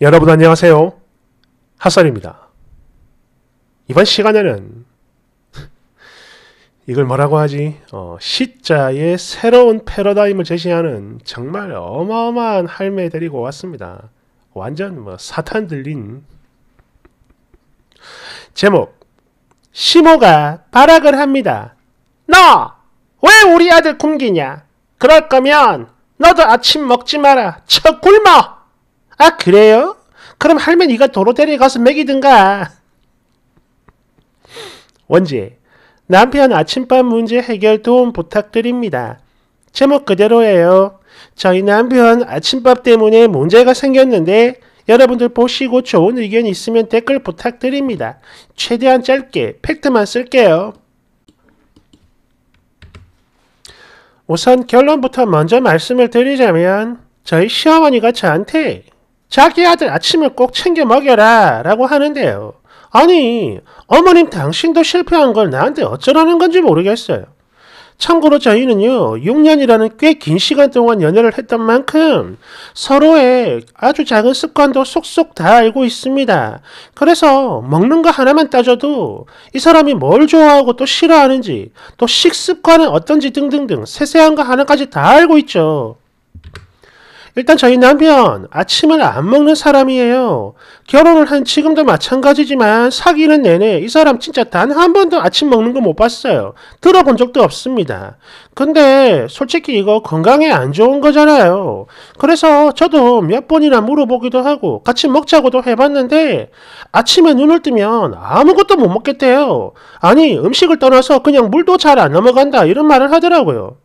여러분 안녕하세요. 핫설입니다. 이번 시간에는 이걸 뭐라고 하지? 어, 시자의 새로운 패러다임을 제시하는 정말 어마어마한 할매 데리고 왔습니다. 완전 뭐 사탄 들린 제목 시모가 발악을 합니다. 너! 왜 우리 아들 굶기냐? 그럴 거면 너도 아침 먹지 마라. 저 굶어! 아 그래요? 그럼 할머니가 도로 데려가서 먹이든가. 원제 남편 아침밥 문제 해결 도움 부탁드립니다. 제목 그대로예요. 저희 남편 아침밥 때문에 문제가 생겼는데 여러분들 보시고 좋은 의견 있으면 댓글 부탁드립니다. 최대한 짧게 팩트만 쓸게요. 우선 결론부터 먼저 말씀을 드리자면 저희 시어머니가 저한테 자기 아들 아침을 꼭 챙겨 먹여라 라고 하는데요. 아니 어머님 당신도 실패한 걸 나한테 어쩌라는 건지 모르겠어요. 참고로 저희는요 6년이라는 꽤 긴 시간 동안 연애를 했던 만큼 서로의 아주 작은 습관도 쏙쏙 다 알고 있습니다. 그래서 먹는 거 하나만 따져도 이 사람이 뭘 좋아하고 또 싫어하는지 또 식습관은 어떤지 등등등 세세한 거 하나까지 다 알고 있죠. 일단 저희 남편 아침을 안 먹는 사람이에요. 결혼을 한 지금도 마찬가지지만 사귀는 내내 이 사람 진짜 단 한 번도 아침 먹는 거 못 봤어요. 들어본 적도 없습니다. 근데 솔직히 이거 건강에 안 좋은 거잖아요. 그래서 저도 몇 번이나 물어보기도 하고 같이 먹자고도 해봤는데 아침에 눈을 뜨면 아무것도 못 먹겠대요. 아니 음식을 떠나서 그냥 물도 잘 안 넘어간다 이런 말을 하더라고요.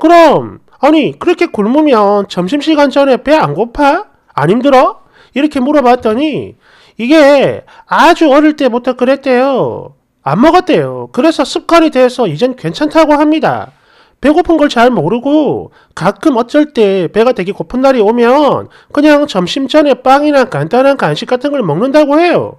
그럼 아니 그렇게 굶으면 점심시간 전에 배 안 고파? 안 힘들어? 이렇게 물어봤더니 이게 아주 어릴 때부터 그랬대요. 안 먹었대요. 그래서 습관이 돼서 이젠 괜찮다고 합니다. 배고픈 걸 잘 모르고 가끔 어쩔 때 배가 되게 고픈 날이 오면 그냥 점심 전에 빵이나 간단한 간식 같은 걸 먹는다고 해요.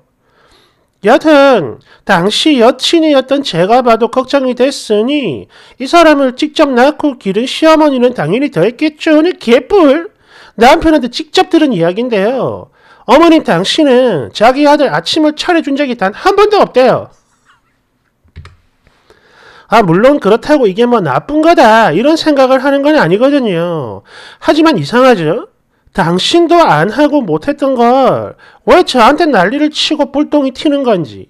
여튼 당시 여친이었던 제가 봐도 걱정이 됐으니 이 사람을 직접 낳고 기른 시어머니는 당연히 더 했겠죠. 네 개뿔! 남편한테 직접 들은 이야기인데요. 어머님 당신은 자기 아들 아침을 차려준 적이 단 한 번도 없대요. 아 물론 그렇다고 이게 뭐 나쁜 거다 이런 생각을 하는 건 아니거든요. 하지만 이상하죠. 당신도 안 하고 못했던 걸 왜 저한테 난리를 치고 뿔똥이 튀는 건지.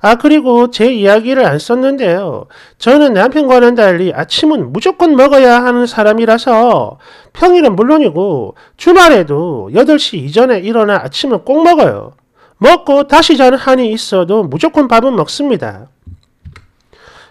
아 그리고 제 이야기를 안 썼는데요. 저는 남편과는 달리 아침은 무조건 먹어야 하는 사람이라서 평일은 물론이고 주말에도 8시 이전에 일어나 아침은 꼭 먹어요. 먹고 다시 자는 한이 있어도 무조건 밥은 먹습니다.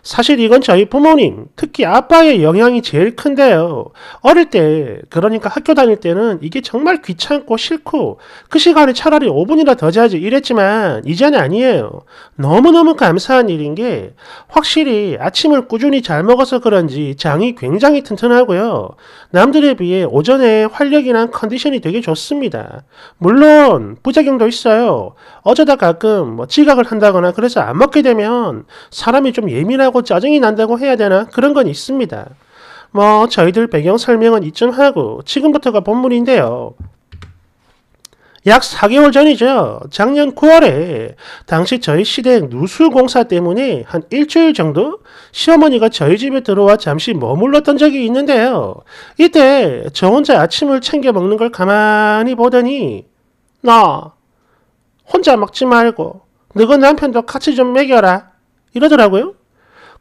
사실 이건 저희 부모님, 특히 아빠의 영향이 제일 큰데요. 어릴 때, 그러니까 학교 다닐 때는 이게 정말 귀찮고 싫고 그 시간에 차라리 5분이라 더 자지 이랬지만 이제는 아니에요. 너무너무 감사한 일인 게 확실히 아침을 꾸준히 잘 먹어서 그런지 장이 굉장히 튼튼하고요. 남들에 비해 오전에 활력이나 컨디션이 되게 좋습니다. 물론 부작용도 있어요. 어쩌다 가끔 뭐 지각을 한다거나 그래서 안 먹게 되면 사람이 좀 예민하고 하고 짜증이 난다고 해야 되나 그런 건 있습니다. 뭐 저희들 배경 설명은 이쯤 하고 지금부터가 본문인데요. 약 4개월 전이죠. 작년 9월에 당시 저희 시댁 누수공사 때문에 한 일주일 정도 시어머니가 저희 집에 들어와 잠시 머물렀던 적이 있는데요. 이때 저 혼자 아침을 챙겨 먹는 걸 가만히 보더니 나 혼자 먹지 말고 너가 남편도 같이 좀 먹여라 이러더라고요.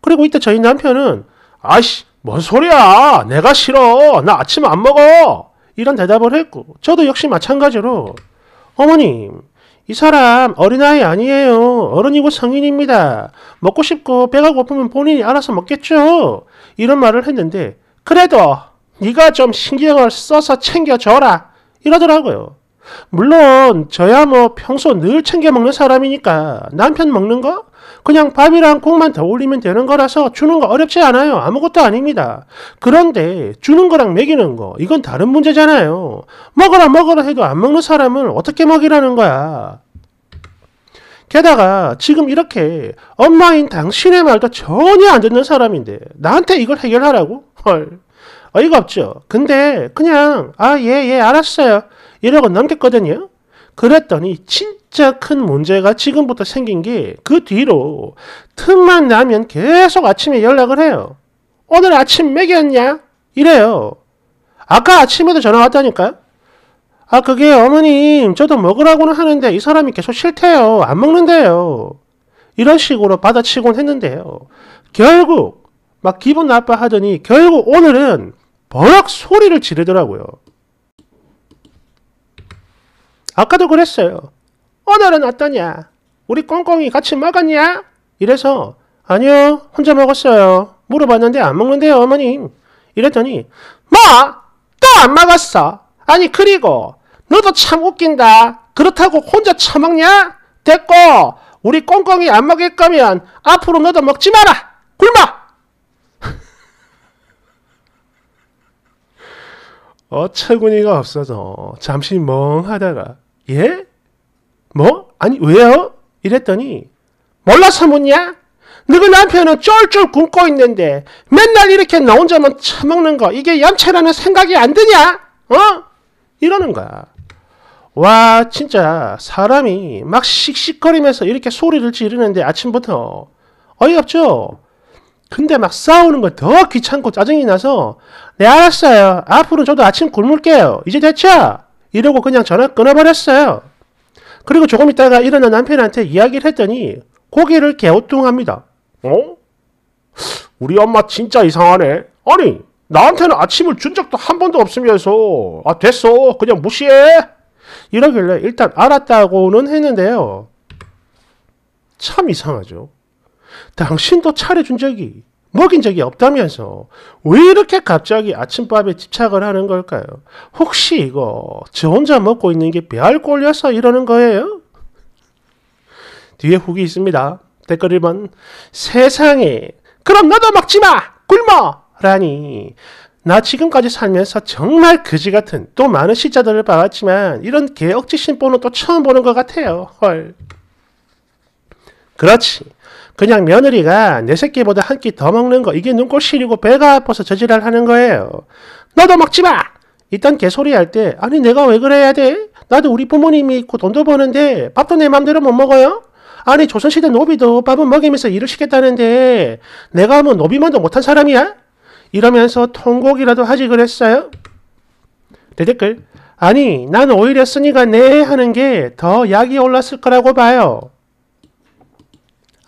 그리고 이때 저희 남편은 아이씨 뭔 소리야 내가 싫어 나 아침 안 먹어 이런 대답을 했고 저도 역시 마찬가지로 어머님 이 사람 어린아이 아니에요. 어른이고 성인입니다. 먹고 싶고 배가 고프면 본인이 알아서 먹겠죠. 이런 말을 했는데 그래도 네가 좀 신경을 써서 챙겨줘라 이러더라고요. 물론 저야 뭐 평소 늘 챙겨 먹는 사람이니까 남편 먹는 거 그냥 밥이랑 국만 더 올리면 되는 거라서 주는 거 어렵지 않아요. 아무것도 아닙니다. 그런데 주는 거랑 먹이는 거 이건 다른 문제잖아요. 먹어라 먹어라 해도 안 먹는 사람을 어떻게 먹이라는 거야. 게다가 지금 이렇게 엄마인 당신의 말도 전혀 안 듣는 사람인데 나한테 이걸 해결하라고? 헐 어이가 없죠. 근데 그냥 아 예예 예, 알았어요 이러고 넘겼거든요. 그랬더니 진짜 큰 문제가 지금부터 생긴 게 그 뒤로 틈만 나면 계속 아침에 연락을 해요. 오늘 아침 먹였냐? 이래요. 아까 아침에도 전화 왔다니까요. 아 그게 어머님 저도 먹으라고는 하는데 이 사람이 계속 싫대요. 안 먹는데요. 이런 식으로 받아치곤 했는데요. 결국 막 기분 나빠하더니 결국 오늘은 버럭 소리를 지르더라고요. 아까도 그랬어요. 오늘은 어, 어떠냐? 우리 꽁꽁이 같이 먹었냐? 이래서 아니요 혼자 먹었어요. 물어봤는데 안 먹는데요 어머님. 이랬더니 뭐? 또 안 먹었어? 아니 그리고 너도 참 웃긴다. 그렇다고 혼자 처먹냐? 됐고 우리 꽁꽁이 안 먹일 거면 앞으로 너도 먹지 마라. 굶어. 어처구니가 없어서 잠시 멍하다가 예? 뭐? 아니 왜요? 이랬더니 몰라서 묻냐? 너희 남편은 쫄쫄 굶고 있는데 맨날 이렇게 나 혼자만 처먹는 거 이게 염체라는 생각이 안 드냐? 어? 이러는 거야. 와 진짜 사람이 막 씩씩거리면서 이렇게 소리를 지르는데 아침부터 어이없죠? 근데 막 싸우는 거 더 귀찮고 짜증이 나서 네 알았어요. 앞으로 저도 아침 굶을게요. 이제 됐죠? 이러고 그냥 전화 끊어버렸어요. 그리고 조금 있다가 일어난 남편한테 이야기를 했더니 고개를 개우뚱합니다. 어? 우리 엄마 진짜 이상하네. 아니, 나한테는 아침을 준 적도 한 번도 없으면서 아 됐어 그냥 무시해 이러길래 일단 알았다고는 했는데요 참 이상하죠 당신도 차려준 적이 먹인 적이 없다면서 왜 이렇게 갑자기 아침밥에 집착을 하는 걸까요? 혹시 이거 저 혼자 먹고 있는 게 배알 꼴려서 이러는 거예요? 뒤에 후기 있습니다. 댓글 1번 세상에 그럼 나도 먹지 마! 굶어! 라니 나 지금까지 살면서 정말 그지 같은 또 많은 시자들을 봐왔지만 이런 개억지 신보는 또 처음 보는 것 같아요. 헐. 그렇지. 그냥 며느리가 내 새끼보다 한 끼 더 먹는 거 이게 눈꼴 시리고 배가 아파서 저지랄 하는 거예요. 너도 먹지 마! 일단 개소리 할 때 아니 내가 왜 그래야 돼? 나도 우리 부모님이 있고 돈도 버는데 밥도 내 맘대로 못 먹어요? 아니 조선시대 노비도 밥은 먹이면서 일을 시켰다는데 내가 하 뭐 노비만도 못한 사람이야? 이러면서 통곡이라도 하지 그랬어요? 내 댓글 아니 난 오히려 쓰니가 네 하는 게 더 약이 올랐을 거라고 봐요.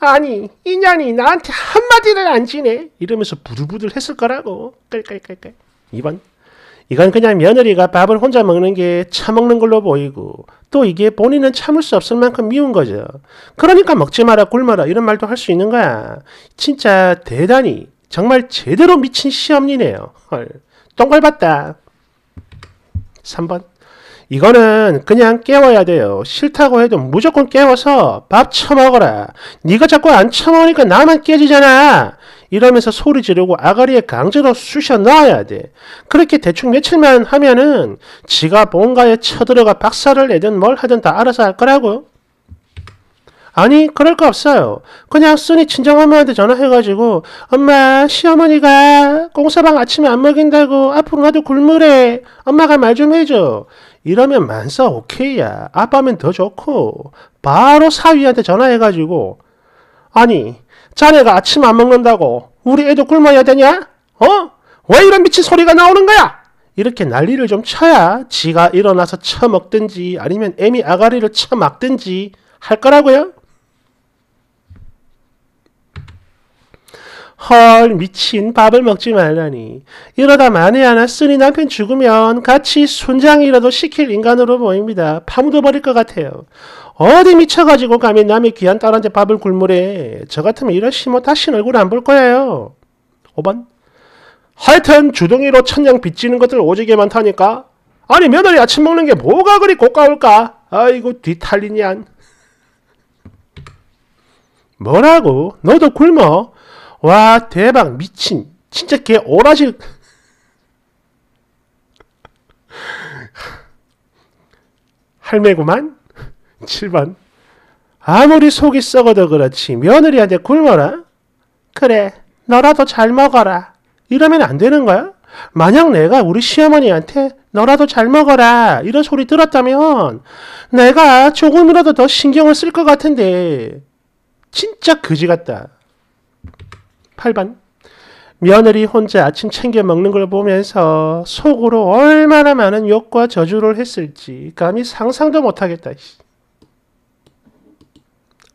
아니 이 년이 나한테 한마디를 안 지네 이러면서 부들부들 했을 거라고 깔깔깔깔 2번 이건 그냥 며느리가 밥을 혼자 먹는 게 처먹는 걸로 보이고 또 이게 본인은 참을 수 없을 만큼 미운 거죠 그러니까 먹지 마라 굶어라 이런 말도 할 수 있는 거야 진짜 대단히 정말 제대로 미친 시험이네요 헐 똥걸 봤다 3번 이거는 그냥 깨워야 돼요. 싫다고 해도 무조건 깨워서 밥 처먹어라. 네가 자꾸 안 처먹으니까 나만 깨지잖아. 이러면서 소리 지르고 아가리에 강제로 쑤셔 넣어야 돼. 그렇게 대충 며칠만 하면은 지가 뭔가에 쳐들어가 박살을 내든 뭘 하든 다 알아서 할 거라고. 아니 그럴 거 없어요. 그냥 순이 친정엄마한테 전화해가지고 엄마 시어머니가 공사방 아침에 안 먹인다고 앞으로 나도 굶으래. 엄마가 말 좀 해줘. 이러면 만사 오케이야. 아빠면 더 좋고 바로 사위한테 전화해가지고 아니 자네가 아침 안 먹는다고 우리 애도 굶어야 되냐? 어? 왜 이런 미친 소리가 나오는 거야? 이렇게 난리를 좀 쳐야 지가 일어나서 처먹든지 아니면 애미 아가리를 처막든지할 거라고요? 헐 미친 밥을 먹지 말라니. 이러다 만에 하나 쓰니 남편 죽으면 같이 순장이라도 시킬 인간으로 보입니다. 파묻어버릴 것 같아요. 어디 미쳐가지고 가면 남의 귀한 딸한테 밥을 굶으래. 저 같으면 이러시면 다신 얼굴 안 볼 거예요. 5번 하여튼 주둥이로 천냥 빚지는 것들 오지게 많다니까. 아니 며느리 아침 먹는 게 뭐가 그리 고가울까? 아이고 뒤탈리냐. 뭐라고? 너도 굶어? 와 대박 미친 진짜 개 오라질 할매구만 7번 아무리 속이 썩어도 그렇지 며느리한테 굶어라 그래 너라도 잘 먹어라 이러면 안 되는 거야? 만약 내가 우리 시어머니한테 너라도 잘 먹어라 이런 소리 들었다면 내가 조금이라도 더 신경을 쓸 것 같은데 진짜 그지 같다. 8번. 며느리 혼자 아침 챙겨 먹는 걸 보면서 속으로 얼마나 많은 욕과 저주를 했을지 감히 상상도 못하겠다.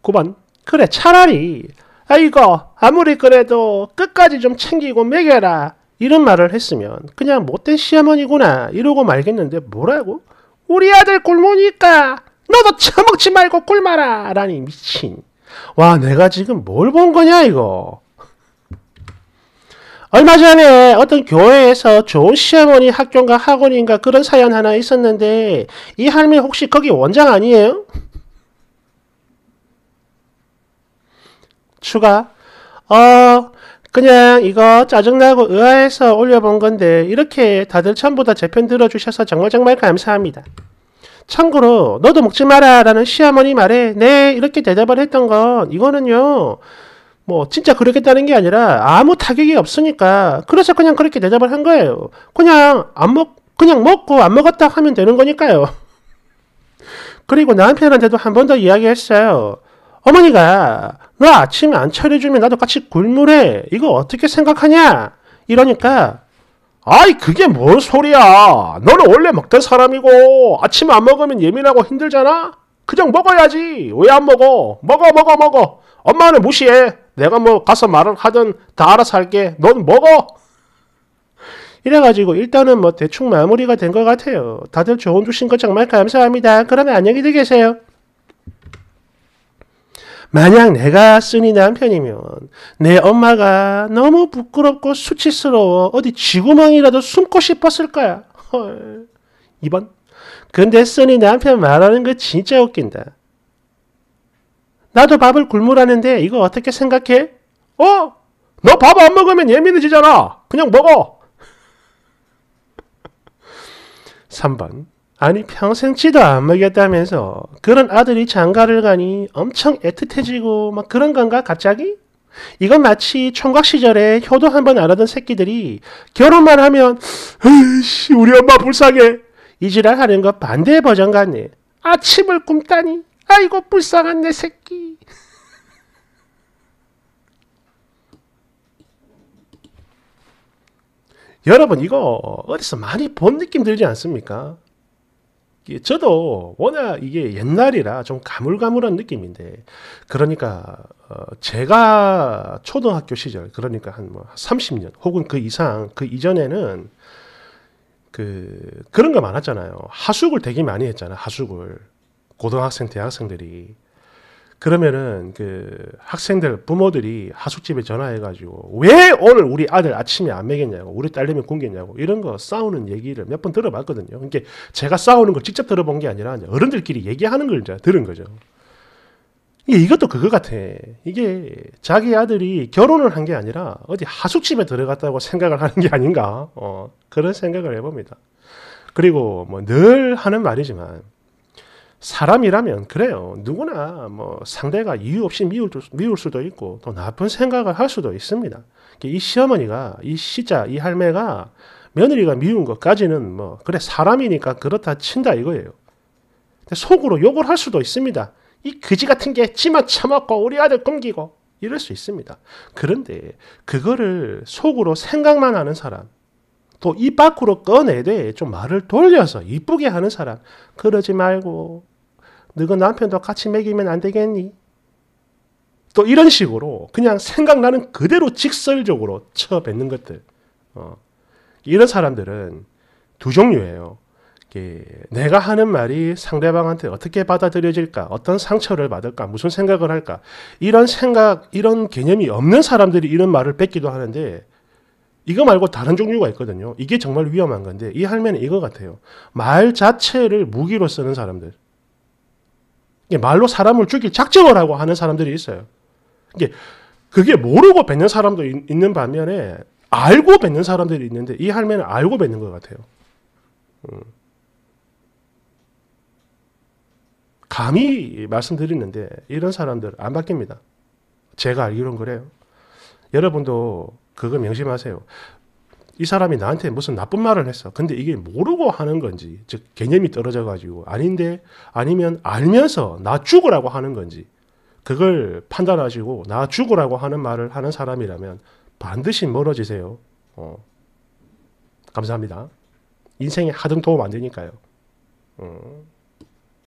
9번. 그래 차라리 아이고 아무리 그래도 끝까지 좀 챙기고 먹여라 이런 말을 했으면 그냥 못된 시어머니구나 이러고 말겠는데 뭐라고? 우리 아들 굶으니까 너도 처먹지 말고 굶어라 라니 미친 와 내가 지금 뭘 본 거냐 이거 얼마 전에 어떤 교회에서 좋은 시어머니 학교인가 학원인가 그런 사연 하나 있었는데 이할미 혹시 거기 원장 아니에요? 추가 어 그냥 이거 짜증나고 의아해서 올려본 건데 이렇게 다들 전부 다 제 편 들어주셔서 정말 정말 감사합니다. 참고로 너도 먹지 마라 라는 시어머니 말에 네 이렇게 대답을 했던 건 이거는요 뭐 진짜 그러겠다는 게 아니라 아무 타격이 없으니까 그래서 그냥 그렇게 대답을 한 거예요. 그냥 안 먹, 그냥 먹고 안 먹었다 하면 되는 거니까요. 그리고 남편한테도 한 번 더 이야기했어요. 어머니가 너 아침 에안 차려주면 나도 같이 굶으래. 이거 어떻게 생각하냐? 이러니까 아이 그게 뭔 소리야. 너는 원래 먹던 사람이고 아침 안 먹으면 예민하고 힘들잖아. 그냥 먹어야지. 왜 안 먹어? 먹어 먹어 먹어. 엄마는 무시해. 내가 뭐 가서 말을 하든 다 알아서 할게. 넌 먹어! 이래가지고 일단은 뭐 대충 마무리가 된 것 같아요. 다들 좋은 주신 거 정말 감사합니다. 그러면 안녕히 계세요. 만약 내가 쓰니 남편이면 내 엄마가 너무 부끄럽고 수치스러워 어디 지구멍이라도 숨고 싶었을 거야. 헐. 2번. 근데 쓰니 남편 말하는 거 진짜 웃긴다. 나도 밥을 굶으라는데 이거 어떻게 생각해? 어? 너 밥 안 먹으면 예민해지잖아. 그냥 먹어. 3번. 아니 평생 지도 안 먹였다면서 그런 아들이 장가를 가니 엄청 애틋해지고 막 그런 건가 갑자기? 이건 마치 총각 시절에 효도 한 번 안 하던 새끼들이 결혼만 하면 으이씨 우리 엄마 불쌍해 이 지랄 하는 것 반대의 버전 같네 아침을 굶다니 아이고 불쌍한 내 새끼. 여러분 이거 어디서 많이 본 느낌 들지 않습니까? 저도 워낙 이게 옛날이라 좀 가물가물한 느낌인데 그러니까 어, 제가 초등학교 시절 그러니까 한 뭐 30년 혹은 그 이상 그 이전에는 그 그런 거 많았잖아요 하숙을 되게 많이 했잖아요 하숙을 고등학생, 대학생들이 그러면은 그 학생들 부모들이 하숙집에 전화해가지고 왜 오늘 우리 아들 아침에 안 먹였냐고 우리 딸내미 굶겼냐고 이런 거 싸우는 얘기를 몇 번 들어봤거든요. 그러니까 제가 싸우는 걸 직접 들어본 게 아니라 어른들끼리 얘기하는 걸 이제 들은 거죠. 이게 이것도 그거 같아. 이게 자기 아들이 결혼을 한 게 아니라 어디 하숙집에 들어갔다고 생각을 하는 게 아닌가. 어, 그런 생각을 해봅니다. 그리고 뭐 늘 하는 말이지만 사람이라면 그래요. 누구나 뭐 상대가 이유 없이 미울, 미울 수도 있고 더 나쁜 생각을 할 수도 있습니다. 이 시어머니가 이 시자 이 할매가 며느리가 미운 것까지는 뭐 그래 사람이니까 그렇다 친다 이거예요. 속으로 욕을 할 수도 있습니다. 이 그지 같은 게 지만 참먹고 우리 아들 꿈기고 이럴 수 있습니다. 그런데 그거를 속으로 생각만 하는 사람 또입 밖으로 꺼내되 좀 말을 돌려서 이쁘게 하는 사람. 그러지 말고 너가 남편도 같이 먹이면 안 되겠니? 또 이런 식으로 그냥 생각나는 그대로 직설적으로 쳐뱉는 것들. 어. 이런 사람들은 두 종류예요. 예, 내가 하는 말이 상대방한테 어떻게 받아들여질까, 어떤 상처를 받을까, 무슨 생각을 할까, 이런 생각, 이런 개념이 없는 사람들이 이런 말을 뺏기도 하는데, 이거 말고 다른 종류가 있거든요. 이게 정말 위험한 건데 이 할매는 이거 같아요. 말 자체를 무기로 쓰는 사람들. 말로 사람을 죽일 작정을 하고 하는 사람들이 있어요. 이게 그게 모르고 뱉는 사람도 있는 반면에 알고 뱉는 사람들이 있는데 이 할매는 알고 뱉는 것 같아요. 음. 감히 말씀드리는데 이런 사람들 안 바뀝니다. 제가 알기론 그래요. 여러분도 그거 명심하세요. 이 사람이 나한테 무슨 나쁜 말을 했어. 근데 이게 모르고 하는 건지, 즉 개념이 떨어져 가지고 아닌데 아니면 알면서 나 죽으라고 하는 건지 그걸 판단하시고 나 죽으라고 하는 말을 하는 사람이라면 반드시 멀어지세요. 어. 감사합니다. 인생에 하등 도움 안 되니까요. 어.